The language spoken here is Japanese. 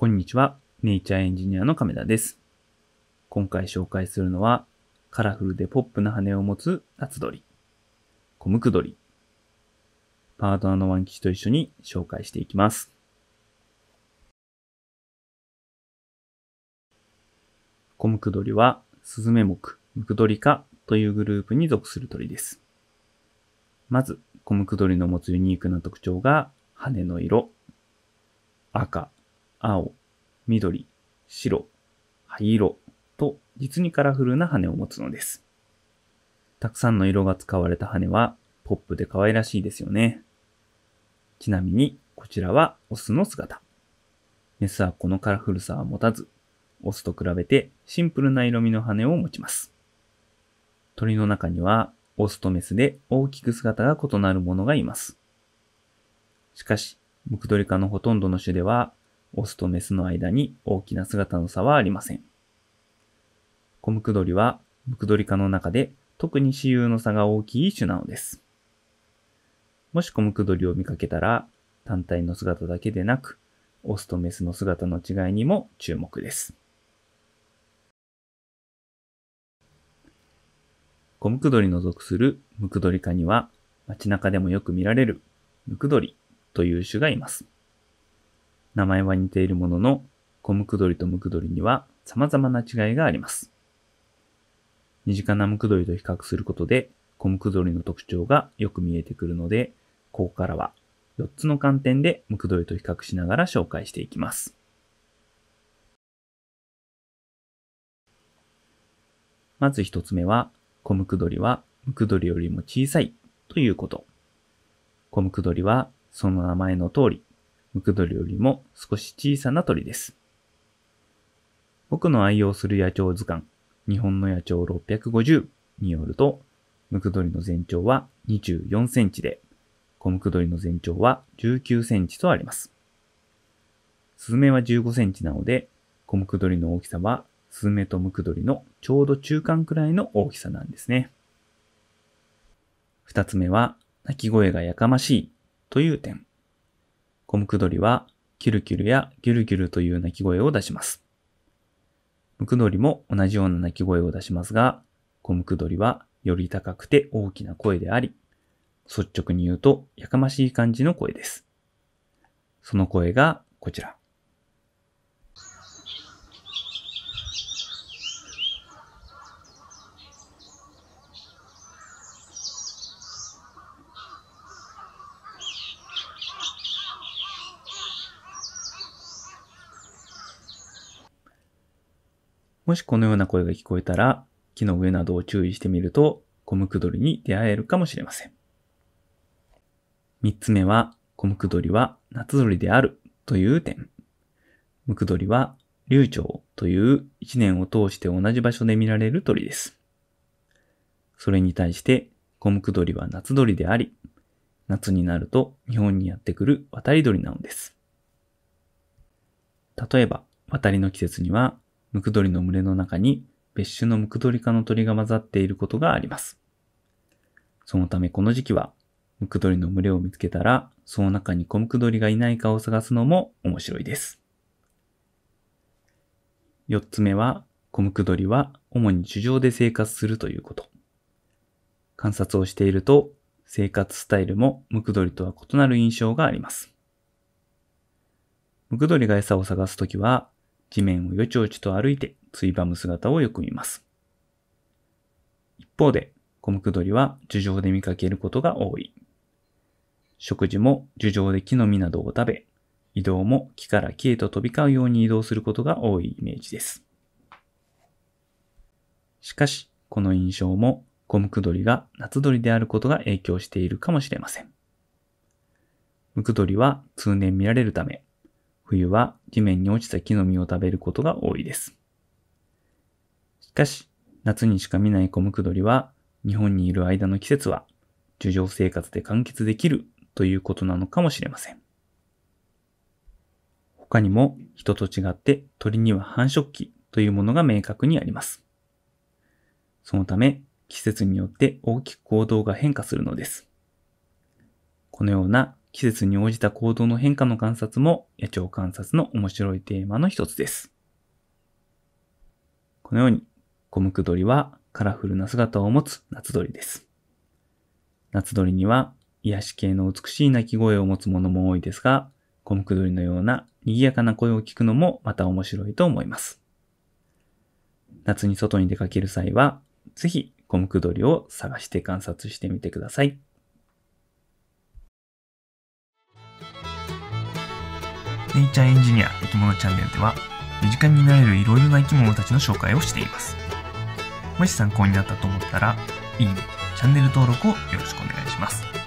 こんにちは。ネイチャーエンジニアの亀田です。今回紹介するのは、カラフルでポップな羽を持つ夏鳥、コムク鳥。パートナーのワンキシと一緒に紹介していきます。コムク鳥は、スズメ目、ムクドリ科というグループに属する鳥です。まず、コムクドリの持つユニークな特徴が、羽の色。赤、青、緑、白、灰色と実にカラフルな羽を持つのです。たくさんの色が使われた羽はポップで可愛らしいですよね。ちなみにこちらはオスの姿。メスはこのカラフルさは持たず、オスと比べてシンプルな色味の羽を持ちます。鳥の中にはオスとメスで大きく姿が異なるものがいます。しかし、ムクドリ科のほとんどの種ではオスとメスの間に大きな姿の差はありません。コムクドリはムクドリ科の中で特に雌雄の差が大きい種なのです。もしコムクドリを見かけたら、単体の姿だけでなく、オスとメスの姿の違いにも注目です。コムクドリの属するムクドリ科には、街中でもよく見られるムクドリという種がいます。名前は似ているものの、小ムクドリとムクドリには様々な違いがあります。身近なムクドリと比較することで、コムクドリの特徴がよく見えてくるので、ここからは4つの観点でムクドリと比較しながら紹介していきます。まず1つ目は、コムクドリはムクドリよりも小さいということ。コムクドリはその名前の通り、ムクドリよりも少し小さな鳥です。僕の愛用する野鳥図鑑、日本の野鳥650によると、ムクドリの全長は24センチで、コムクドリの全長は19センチとあります。スズメは15センチなので、コムクドリの大きさはスズメとムクドリのちょうど中間くらいの大きさなんですね。二つ目は、鳴き声がやかましいという点。コムクドリはキュルキュルやギュルギュルという鳴き声を出します。ムクドリも同じような鳴き声を出しますが、コムクドリはより高くて大きな声であり、率直に言うとやかましい感じの声です。その声がこちら。もしこのような声が聞こえたら、木の上などを注意してみると、コムクドリに出会えるかもしれません。三つ目は、コムクドリは夏鳥であるという点。ムクドリは流暢という一年を通して同じ場所で見られる鳥です。それに対して、コムクドリは夏鳥であり、夏になると日本にやってくる渡り鳥なのです。例えば、渡りの季節にはムクドリの群れの中に別種のムクドリ科の鳥が混ざっていることがあります。そのためこの時期は、ムクドリの群れを見つけたら、その中にコムクドリがいないかを探すのも面白いです。4つ目は、コムクドリは主に樹上で生活するということ。観察をしていると、生活スタイルもムクドリとは異なる印象があります。ムクドリが餌を探すときは、地面をよちよちと歩いてついばむ姿をよく見ます。一方で、コムクドリは樹上で見かけることが多い。食事も樹上で木の実などを食べ、移動も木から木へと飛び交うように移動することが多いイメージです。しかし、この印象もコムクドリが夏鳥であることが影響しているかもしれません。ムクドリは通年見られるため、冬は地面に落ちた木の実を食べることが多いです。しかし、夏にしか見ないコムクドリは、日本にいる間の季節は、樹上生活で完結できるということなのかもしれません。他にも、人と違って鳥には繁殖期というものが明確にあります。そのため、季節によって大きく行動が変化するのです。このような季節に応じた行動の変化の観察も野鳥観察の面白いテーマの一つです。このように、コムクドリはカラフルな姿を持つ夏鳥です。夏鳥には癒し系の美しい鳴き声を持つものも多いですが、コムクドリのような賑やかな声を聞くのもまた面白いと思います。夏に外に出かける際は、ぜひコムクドリを探して観察してみてください。ネイチャーエンジニア生き物チャンネルでは、身近になれるいろいろな生き物たちの紹介をしています。もし参考になったと思ったら、いいね、チャンネル登録をよろしくお願いします。